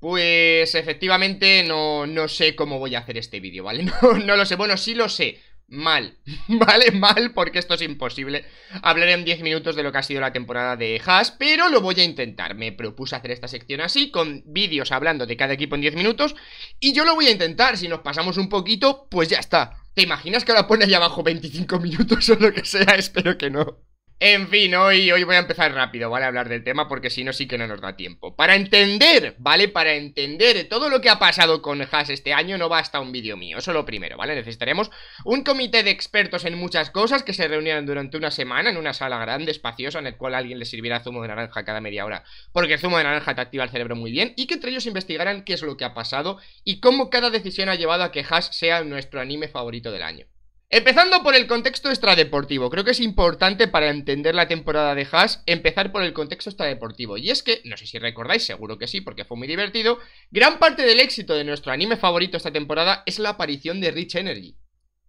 Pues efectivamente no, no, sé cómo voy a hacer este vídeo, ¿vale? No, no lo sé, bueno, sí lo sé, mal, ¿vale? Mal, porque esto es imposible. Hablaré en 10 minutos de lo que ha sido la temporada de Haas, pero lo voy a intentar. Me propuse hacer esta sección así, con vídeos hablando de cada equipo en 10 minutos, y yo lo voy a intentar. Si nos pasamos un poquito, pues ya está. ¿Te imaginas que ahora pone allá abajo 25 minutos o lo que sea? Espero que no. En fin, hoy, voy a empezar rápido, ¿vale? A hablar del tema porque si no, sí que no nos da tiempo. Para entender, ¿vale? Para entender todo lo que ha pasado con Haas este año no basta un vídeo mío, eso lo primero, ¿vale? Necesitaremos un comité de expertos en muchas cosas que se reunieran durante una semana en una sala grande, espaciosa, en el cual alguien le sirviera zumo de naranja cada media hora, porque el zumo de naranja te activa el cerebro muy bien, y que entre ellos investigaran qué es lo que ha pasado y cómo cada decisión ha llevado a que Haas sea nuestro anime favorito del año. Empezando por el contexto extradeportivo, creo que es importante para entender la temporada de Haas empezar por el contexto extradeportivo. Y es que, no sé si recordáis, seguro que sí, porque fue muy divertido, gran parte del éxito de nuestro anime favorito esta temporada es la aparición de Rich Energy.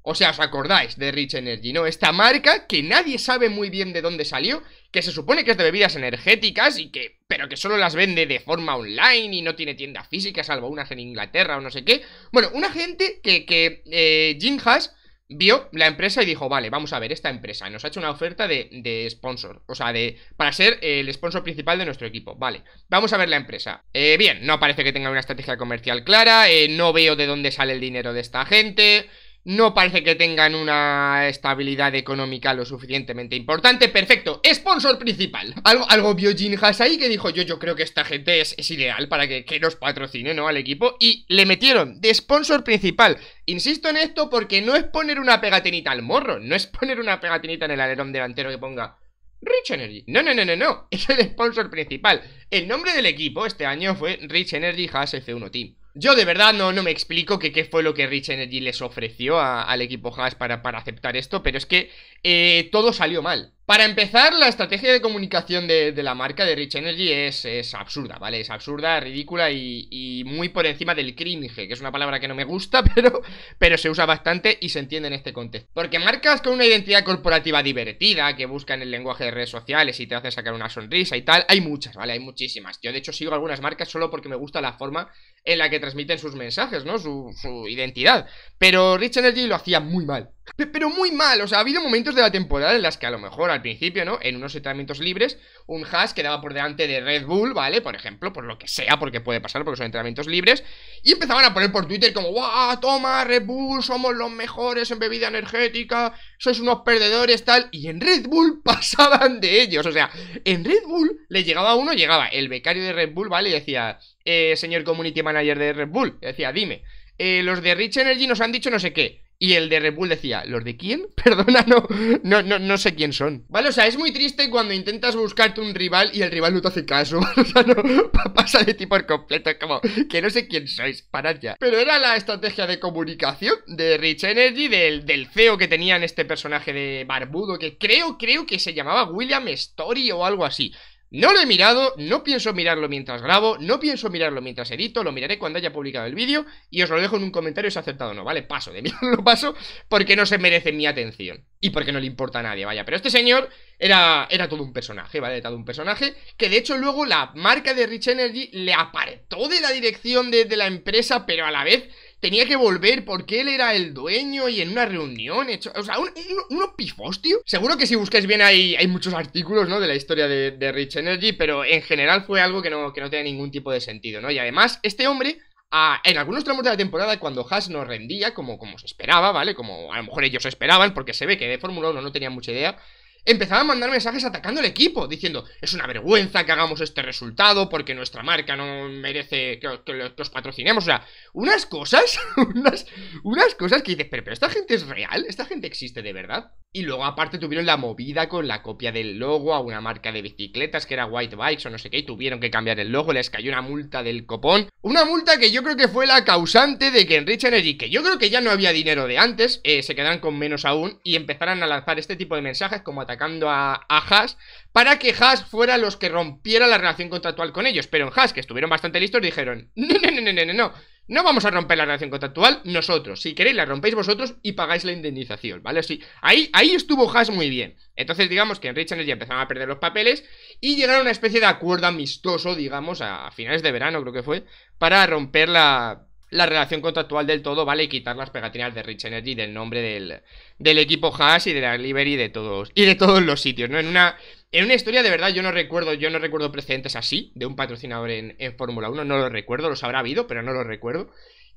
O sea, os acordáis de Rich Energy, ¿no? Esta marca que nadie sabe muy bien de dónde salió, que se supone que es de bebidas energéticas y que, pero que solo las vende de forma online y no tiene tienda física, salvo unas en Inglaterra o no sé qué. Bueno, una gente que, que eh, Jim Haas vio la empresa y dijo, vale, vamos a ver, esta empresa nos ha hecho una oferta de, de, sponsor, o sea, de para ser el sponsor principal de nuestro equipo, vale, vamos a ver la empresa. Eh, bien, no parece que tenga una estrategia comercial clara, eh, no veo de dónde sale el dinero de esta gente, no parece que tengan una estabilidad económica lo suficientemente importante. Perfecto, sponsor principal. Algo, algo vio Jin que dijo, yo, yo creo que esta gente es, ideal para que, que, nos patrocine, ¿no? Al equipo. Y le metieron de sponsor principal. Insisto en esto porque no es poner una pegatinita al morro, no es poner una pegatinita en el alerón delantero que ponga Rich Energy. No, no, no, no, no. Es el sponsor principal. El nombre del equipo este año fue Rich Energy Has F1 Team. Yo de verdad no, no me explico que qué fue lo que Rich Energy les ofreció al equipo Haas para, aceptar esto, pero es que eh, todo salió mal. Para empezar, la estrategia de comunicación de, la marca de Rich Energy es, absurda, ¿vale? Es absurda, ridícula y, muy por encima del cringe, que es una palabra que no me gusta, pero, se usa bastante y se entiende en este contexto. Porque marcas con una identidad corporativa divertida, que buscan el lenguaje de redes sociales y te hacen sacar una sonrisa y tal, hay muchas, ¿vale? Hay muchísimas. Yo de hecho sigo algunas marcas solo porque me gusta la forma en la que transmiten sus mensajes, ¿no? Su, su identidad. Pero Rich Energy lo hacía muy mal pero muy mal. O sea, ha habido momentos de la temporada en las que a lo mejor al principio, ¿no? En unos entrenamientos libres, un hash quedaba por delante de Red Bull, ¿vale? Por ejemplo, por lo que sea, porque puede pasar, porque son entrenamientos libres. Y empezaban a poner por Twitter como, ¡guau! Toma, Red Bull, somos los mejores en bebida energética, sois unos perdedores, tal. Y en Red Bull pasaban de ellos. O sea, en Red Bull le llegaba uno, llegaba el becario de Red Bull, ¿vale? Y decía, eh, señor community manager de Red Bull, decía, dime. Eh, los de Rich Energy nos han dicho no sé qué. Y el de Red Bull decía, ¿los de quién? Perdona, no, no, no, no sé quién son. Vale, o sea, es muy triste cuando intentas buscarte un rival y el rival no te hace caso. o sea, no, pasa de ti por completo, como, que no sé quién sois, parad ya. Pero era la estrategia de comunicación de Rich Energy, del, del CEO que tenían este personaje de barbudo, que creo, creo que se llamaba William Story o algo así. No lo he mirado, no pienso mirarlo mientras grabo, no pienso mirarlo mientras edito, lo miraré cuando haya publicado el vídeo y os lo dejo en un comentario si ha aceptado o no, ¿vale? Paso de lo paso, porque no se merece mi atención y porque no le importa a nadie, vaya. Pero este señor era, era todo un personaje, ¿vale? todo un personaje que de hecho luego la marca de Rich Energy le apareció de la dirección de la empresa, pero a la vez tenía que volver porque él era el dueño y en una reunión. Hecho, o sea, un, unos pifos, tío. Seguro que si buscáis bien hay, hay muchos artículos, ¿no? De la historia de, Rich Energy, pero en general fue algo que no, que no tenía ningún tipo de sentido, ¿no? Y además, este hombre en algunos tramos de la temporada, cuando Haas no rendía, como, como se esperaba, ¿vale? Como a lo mejor ellos esperaban, porque se ve que de Fórmula 1 no tenía mucha idea, empezaba a mandar mensajes atacando al equipo, diciendo, es una vergüenza que hagamos este resultado porque nuestra marca no merece que, los patrocinemos. O sea, unas cosas, unas, unas cosas que dices, pero, pero esta gente es real, esta gente existe de verdad. Y luego aparte tuvieron la movida con la copia del logo a una marca de bicicletas que era White Bikes o no sé qué y tuvieron que cambiar el logo, les cayó una multa del copón. Una multa que yo creo que fue la causante de que en Richard Energy, que yo creo que ya no había dinero de antes, eh, se quedaran con menos aún y empezaran a lanzar este tipo de mensajes como atacando a, a Haas para que Haas fuera los que rompiera la relación contractual con ellos. Pero en Haas, que estuvieron bastante listos, dijeron, no, no, no, no, no, no. No vamos a romper la relación contractual nosotros. Si queréis, la rompéis vosotros y pagáis la indemnización, ¿vale? ahí, ahí estuvo Haas muy bien. Entonces, digamos que en Rich Energy empezaron a perder los papeles y llegaron a una especie de acuerdo amistoso, digamos, a, finales de verano, creo que fue, para romper la, relación contractual del todo, ¿vale? Y quitar las pegatinas de Rich Energy del nombre del, del equipo Haas y de la Liberty de todos, y de todos los sitios, ¿no? En una, en una historia, de verdad, yo no recuerdo, yo no recuerdo precedentes así de un patrocinador en, Fórmula 1, no lo recuerdo, los habrá habido, pero no lo recuerdo.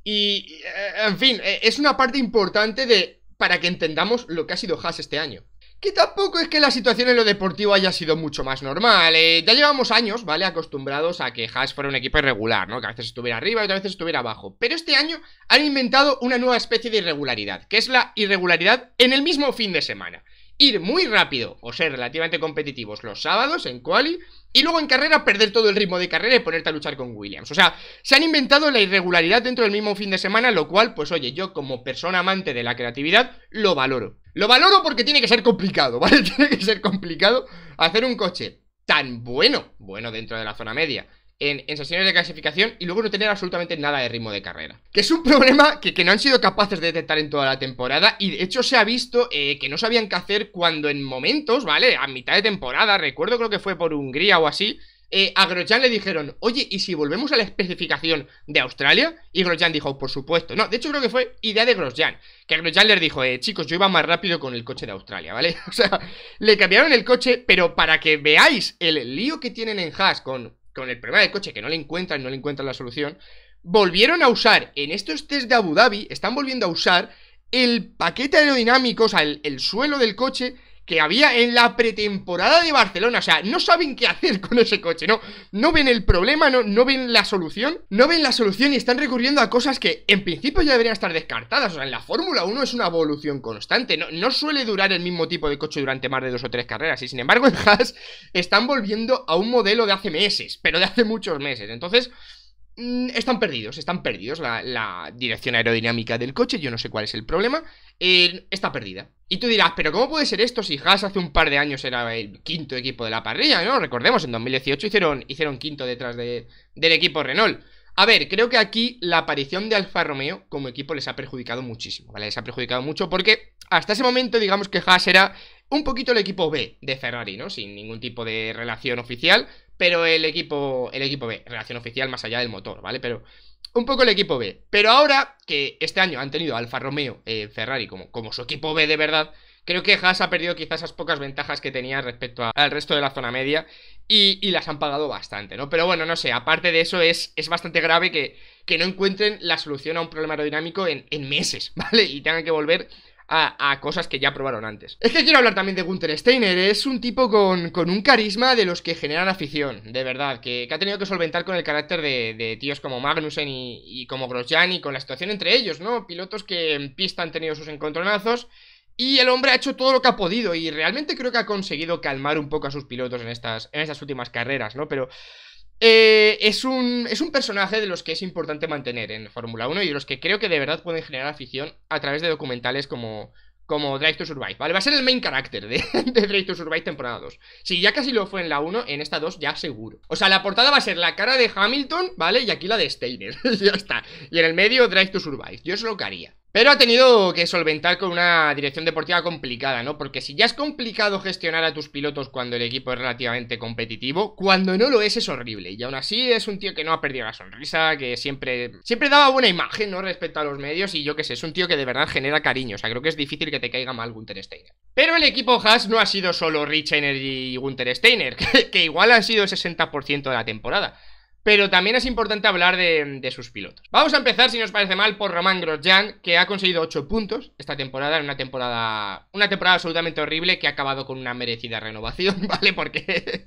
Y, eh, en fin, eh, es una parte importante de, para que entendamos lo que ha sido Haas este año. Que tampoco es que la situación en lo deportivo haya sido mucho más normal. Eh, ya llevamos años, ¿vale? Acostumbrados a que Haas fuera un equipo irregular, ¿no? Que a veces estuviera arriba y otras veces estuviera abajo. Pero este año han inventado una nueva especie de irregularidad, que es la irregularidad en el mismo fin de semana ir muy rápido o ser relativamente competitivos los sábados en quali y luego en carrera perder todo el ritmo de carrera y ponerte a luchar con Williams. O sea, se han inventado la irregularidad dentro del mismo fin de semana, lo cual, pues oye, yo como persona amante de la creatividad, lo valoro. Lo valoro porque tiene que ser complicado, ¿vale? Tiene que ser complicado hacer un coche tan bueno, bueno dentro de la zona media, en, sesiones de clasificación y luego no tener absolutamente nada de ritmo de carrera. Que es un problema que, que no han sido capaces de detectar en toda la temporada y de hecho se ha visto eh, que no sabían qué hacer cuando en momentos, ¿vale? A mitad de temporada, recuerdo creo que fue por Hungría o así, eh, a Grosjean le dijeron, oye, ¿y si volvemos a la especificación de Australia? Y Grosjean dijo, por supuesto. No, de hecho creo que fue idea de Grosjean. Que Grosjean les dijo, eh, chicos, yo iba más rápido con el coche de Australia, ¿vale? O sea, le cambiaron el coche, pero para que veáis el lío que tienen en Haas con con el problema del coche que no le encuentran, no le encuentran la solución, volvieron a usar, en estos test de Abu Dhabi, están volviendo a usar el paquete aerodinámico, o sea, el, el suelo del coche que había en la pretemporada de Barcelona. O sea, no saben qué hacer con ese coche, ¿no? No ven el problema, no, no ven la solución. No ven la solución y están recurriendo a cosas que en principio ya deberían estar descartadas. O sea, en la Fórmula 1 es una evolución constante. No, suele durar el mismo tipo de coche durante más de dos o tres carreras. Y sin embargo, en Haas están volviendo a un modelo de hace meses, pero de hace muchos meses. Entonces mm, están perdidos, están perdidos la, dirección aerodinámica del coche, yo no sé cuál es el problema, esta está perdida. Y tú dirás, pero ¿cómo puede ser esto si Haas hace un par de años era el quinto equipo de la parrilla, ¿no? Recordemos, en 2018 hicieron, hicieron quinto detrás del equipo Renault. A ver, creo que aquí la aparición de Alfa Romeo como equipo les ha perjudicado muchísimo, ¿vale? Les ha perjudicado mucho porque hasta ese momento digamos que Haas era un poquito el equipo B de Ferrari, ¿no? Sin ningún tipo de relación oficial, pero el equipo, el equipo B, relación oficial más allá del motor, ¿vale? Pero un poco el equipo B. Pero ahora que este año han tenido Alfa Romeo, eh, Ferrari como, como su equipo B de verdad, creo que Haas ha perdido quizás esas pocas ventajas que tenía respecto al resto de la zona media y, las han pagado bastante, ¿no? Pero bueno, no sé, aparte de eso es, es bastante grave que, que no encuentren la solución a un problema aerodinámico en meses, ¿vale? Y tengan que volver a, cosas que ya probaron antes. Es que quiero hablar también de Gunther Steiner, es un tipo con, un carisma de los que generan afición, de verdad, que, ha tenido que solventar con el carácter de, tíos como Magnussen y, y como Grosjean y con la situación entre ellos, ¿no? Pilotos que en pista han tenido sus encontronazos. Y el hombre ha hecho todo lo que ha podido y realmente creo que ha conseguido calmar un poco a sus pilotos en estas, en estas últimas carreras, ¿no? Pero eh, es, un, es un personaje de los que es importante mantener en Fórmula 1 y de los que creo que de verdad pueden generar afición a través de documentales como, como Drive to Survive, ¿vale? Va a ser el main character de, Drive to Survive temporada 2. Si ya casi lo fue en la 1, en esta 2 ya seguro. O sea, la portada va a ser la cara de Hamilton, ¿vale? Y aquí la de Steiner. ya está. Y en el medio Drive to Survive. Yo es lo que haría. Pero ha tenido que solventar con una dirección deportiva complicada, ¿no? Porque si ya es complicado gestionar a tus pilotos cuando el equipo es relativamente competitivo, cuando no lo es es horrible. Y aún así es un tío que no ha perdido la sonrisa, que siempre, siempre daba buena imagen, ¿no? Respecto a los medios y yo qué sé, es un tío que de verdad genera cariño. O sea, creo que es difícil que te caiga mal Gunter Steiner. Pero el equipo Haas no ha sido solo Rich Energy y Gunter Steiner, que, que igual han sido el 60% de la temporada pero también es importante hablar de, sus pilotos. Vamos a empezar, si nos parece mal, por Román Grosjean, que ha conseguido 8 puntos esta temporada, en una temporada, una temporada absolutamente horrible que ha acabado con una merecida renovación, ¿vale? Porque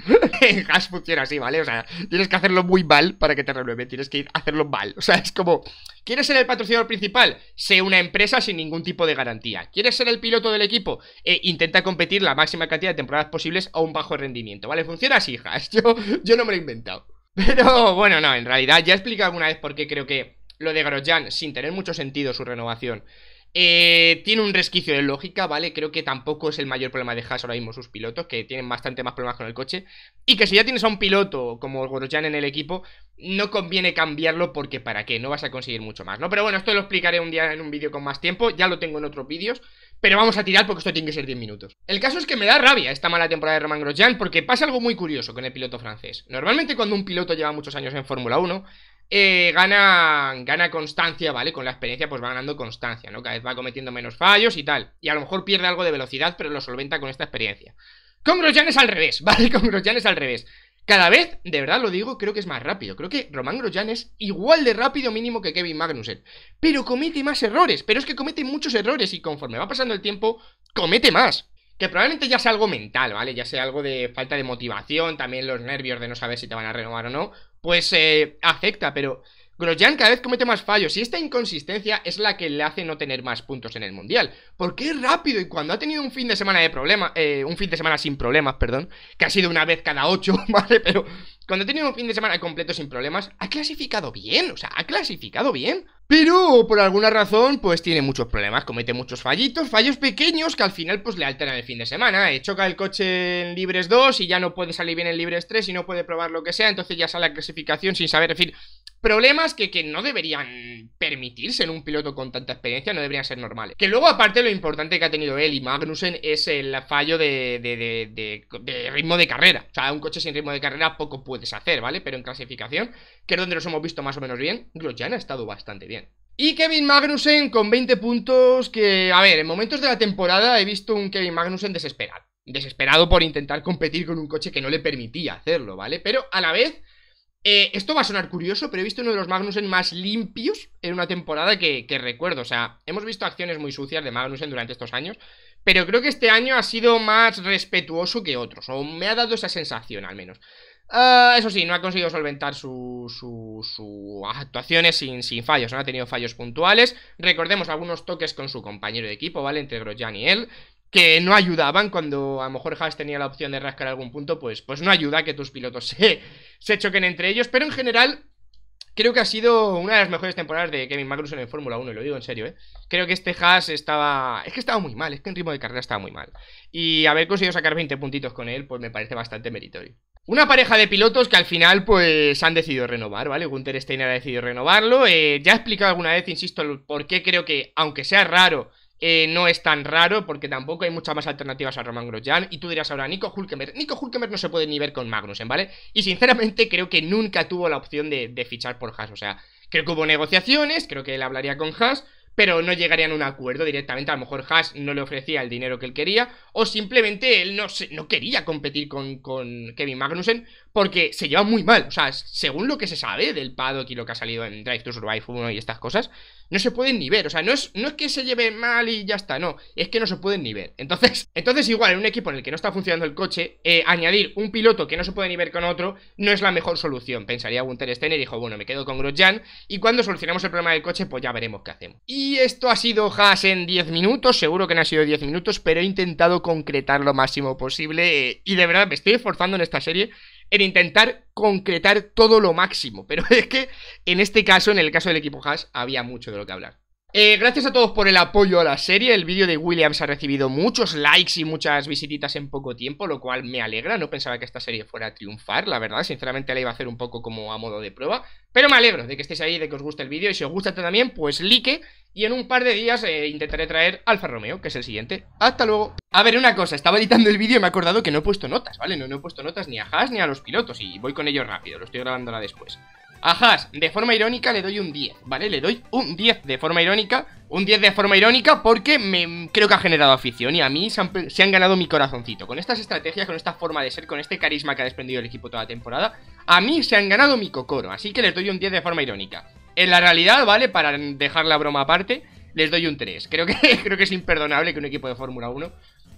en Haas funciona así, ¿vale? O sea, tienes que hacerlo muy mal para que te renueve. tienes que hacerlo mal. O sea, es como ¿Quieres ser el patrocinador principal? Sé una empresa sin ningún tipo de garantía. ¿Quieres ser el piloto del equipo? E intenta competir la máxima cantidad de temporadas posibles a un bajo rendimiento, ¿vale? Funciona así, hijas. Yo, yo no me lo he inventado. Pero bueno, no, en realidad ya he explicado alguna vez por qué creo que lo de Grosjean, sin tener mucho sentido su renovación, eh, tiene un resquicio de lógica, ¿vale? Creo que tampoco es el mayor problema de Haas ahora mismo sus pilotos, que tienen bastante más problemas con el coche. Y que si ya tienes a un piloto como Grosjean en el equipo, no conviene cambiarlo porque para qué, no vas a conseguir mucho más, ¿no? Pero bueno, esto lo explicaré un día en un vídeo con más tiempo, ya lo tengo en otros vídeos. Pero vamos a tirar porque esto tiene que ser 10 minutos. El caso es que me da rabia esta mala temporada de Roman Grosjean porque pasa algo muy curioso con el piloto francés. Normalmente cuando un piloto lleva muchos años en Fórmula 1, eh, gana, gana constancia, ¿vale? Con la experiencia pues va ganando constancia, ¿no? Cada vez va cometiendo menos fallos y tal. Y a lo mejor pierde algo de velocidad, pero lo solventa con esta experiencia. Con Grosjean es al revés, ¿vale? Con Grosjean es al revés. Cada vez, de verdad lo digo, creo que es más rápido. Creo que Román Grosjean es igual de rápido mínimo que Kevin Magnussen. Pero comete más errores. Pero es que comete muchos errores y conforme va pasando el tiempo, comete más que probablemente ya sea algo mental, ¿vale? Ya sea algo de falta de motivación, también los nervios de no saber si te van a renovar o no, pues eh, afecta, pero Grosjean cada vez comete más fallos y esta inconsistencia es la que le hace no tener más puntos en el Mundial. Porque es rápido y cuando ha tenido un fin de semana de problema, eh, un fin de semana sin problemas, perdón, que ha sido una vez cada ocho, ¿vale? Pero cuando tenido un fin de semana completo sin problemas, ha clasificado bien, o sea, ha clasificado bien. Pero por alguna razón, pues tiene muchos problemas, comete muchos fallitos, fallos pequeños que al final pues le alteran el fin de semana. ¿eh? choca el coche en Libres 2 y ya no puede salir bien en Libres 3 y no puede probar lo que sea, entonces ya sale a clasificación sin saber, en fin, Problemas que, no deberían permitirse en un piloto con tanta experiencia, no deberían ser normales. Que luego, aparte, lo importante que ha tenido él y Magnussen es el fallo de, de, de, de ritmo de carrera. O sea, un coche sin ritmo de carrera poco puedes hacer, ¿vale? Pero en clasificación, que es donde los hemos visto más o menos bien, Grosjean ha estado bastante bien. Y Kevin Magnussen con 20 puntos que, a ver, en momentos de la temporada he visto un Kevin Magnussen desesperado. Desesperado por intentar competir con un coche que no le permitía hacerlo, ¿vale? Pero a la vez eh, esto va a sonar curioso, pero he visto uno de los Magnussen más limpios en una temporada que, recuerdo. O sea, hemos visto acciones muy sucias de Magnussen durante estos años, pero creo que este año ha sido más respetuoso que otros, o me ha dado esa sensación al menos. Ah, eso sí, no ha conseguido solventar sus su, actuaciones sin, sin, fallos, no ha tenido fallos puntuales. Recordemos algunos toques con su compañero de equipo, ¿vale? Entre Grosjean y él que no ayudaban cuando a lo mejor Haas tenía la opción de rascar algún punto, pues, pues no ayuda que tus pilotos se, se choquen entre ellos, pero en general creo que ha sido una de las mejores temporadas de Kevin Magnussen en Fórmula 1, y lo digo en serio, ¿eh? Creo que este Haas estaba... Es que estaba muy mal, es que en ritmo de carrera estaba muy mal. Y haber conseguido sacar 20 puntitos con él, pues me parece bastante meritorio. Una pareja de pilotos que al final, pues, han decidido renovar, ¿vale? Gunther Steiner ha decidido renovarlo. Eh, ya he explicado alguna vez, insisto, por qué creo que, aunque sea raro... Eh, no es tan raro porque tampoco hay muchas más alternativas a Roman Grosjean. Y tú dirás ahora, Nico Hulkenberg Nico Hulkenberg no se puede ni ver con Magnussen, ¿vale? Y sinceramente creo que nunca tuvo la opción de, fichar por Haas. O sea, creo que hubo negociaciones, creo que él hablaría con Haas, pero no llegarían a un acuerdo directamente. A lo mejor Haas no le ofrecía el dinero que él quería, o simplemente él no, no quería competir con, con Kevin Magnussen, porque se lleva muy mal. O sea, según lo que se sabe del paddock y lo que ha salido en Drive to Survive 1 y estas cosas, no se pueden ni ver. O sea, no es, no es que se lleve mal y ya está, no. Es que no se pueden ni ver. Entonces, entonces igual en un equipo en el que no está funcionando el coche, eh, añadir un piloto que no se puede ni ver con otro no es la mejor solución. Pensaría Gunter Stener y dijo, bueno, me quedo con Grosjean y cuando solucionemos el problema del coche, pues ya veremos qué hacemos. Y esto ha sido Haas en 10 minutos. Seguro que no ha sido 10 minutos, pero he intentado concretar lo máximo posible eh, y de verdad me estoy esforzando en esta serie en intentar concretar todo lo máximo. Pero es que en este caso, en el caso del equipo Haas, había mucho de lo que hablar. Eh, gracias a todos por el apoyo a la serie. El vídeo de Williams ha recibido muchos likes y muchas visititas en poco tiempo, lo cual me alegra. No pensaba que esta serie fuera a triunfar, la verdad. Sinceramente la iba a hacer un poco como a modo de prueba. Pero me alegro de que estéis ahí, de que os guste el vídeo. Y si os gusta este también, pues like. Y en un par de días eh, intentaré traer Alfa Romeo, que es el siguiente. ¡Hasta luego! A ver, una cosa. Estaba editando el vídeo y me he acordado que no he puesto notas, ¿vale? No, he puesto notas ni a Haas ni a los pilotos. Y voy con ellos rápido. Lo estoy grabando ahora después. A de forma irónica, le doy un 10, ¿vale? Le doy un 10 de forma irónica, un 10 de forma irónica porque me, creo que ha generado afición y a mí se han, ganado mi corazoncito. Con estas estrategias, con esta forma de ser, con este carisma que ha desprendido el equipo toda la temporada, a mí se han ganado mi cocoro, así que les doy un 10 de forma irónica. En la realidad, ¿vale? Para dejar la broma aparte, les doy un 3. Creo que, creo que es imperdonable que un equipo de Fórmula 1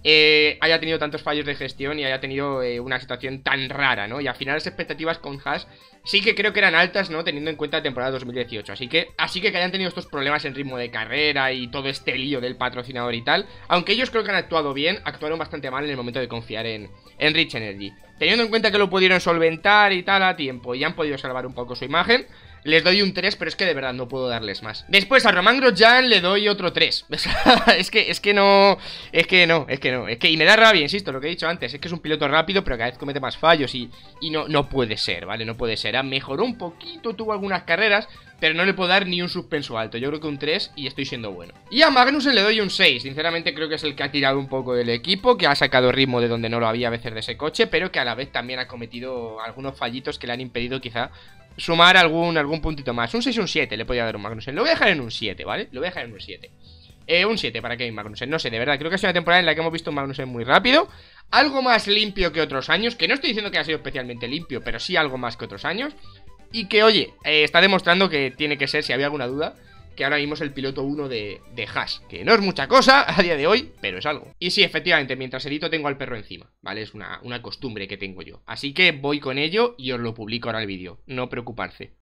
eh, haya tenido tantos fallos de gestión y haya tenido eh, una situación tan rara, ¿no? Y al final las expectativas con Haas sí que creo que eran altas, ¿no? Teniendo en cuenta la temporada 2018. Así que, así que hayan tenido estos problemas en ritmo de carrera y todo este lío del patrocinador y tal. Aunque ellos creo que han actuado bien, actuaron bastante mal en el momento de confiar en, en Rich Energy. Teniendo en cuenta que lo pudieron solventar y tal a tiempo y han podido salvar un poco su imagen, les doy un 3, pero es que de verdad no puedo darles más. Después a Román Grosjean le doy otro 3. es que, es que no. Es que no, es que no. Es que, y me da rabia, insisto, lo que he dicho antes. Es que es un piloto rápido, pero cada vez comete más fallos. Y, y no, no puede ser, ¿vale? No puede ser. Mejoró un poquito, tuvo algunas carreras, pero no le puedo dar ni un suspenso alto. Yo creo que un 3 y estoy siendo bueno. Y a Magnussen le doy un 6. Sinceramente creo que es el que ha tirado un poco del equipo, que ha sacado ritmo de donde no lo había a veces de ese coche, pero que a la vez también ha cometido algunos fallitos que le han impedido quizá sumar algún, algún puntito más. Un 6 un 7 le podía dar un Magnussen. Lo voy a dejar en un 7, ¿vale? Lo voy a dejar en un 7. Eh, un 7 para Kevin Magnussen, no sé, de verdad, creo que ha sido una temporada en la que hemos visto un Magnussen muy rápido, algo más limpio que otros años, que no estoy diciendo que haya sido especialmente limpio, pero sí algo más que otros años, y que, oye, eh, está demostrando que tiene que ser, si había alguna duda, que ahora vimos el piloto 1 de, de Hash, que no es mucha cosa a día de hoy, pero es algo. Y sí, efectivamente, mientras edito tengo al perro encima, ¿vale? Es una, una costumbre que tengo yo. Así que voy con ello y os lo publico ahora el vídeo, no preocuparse.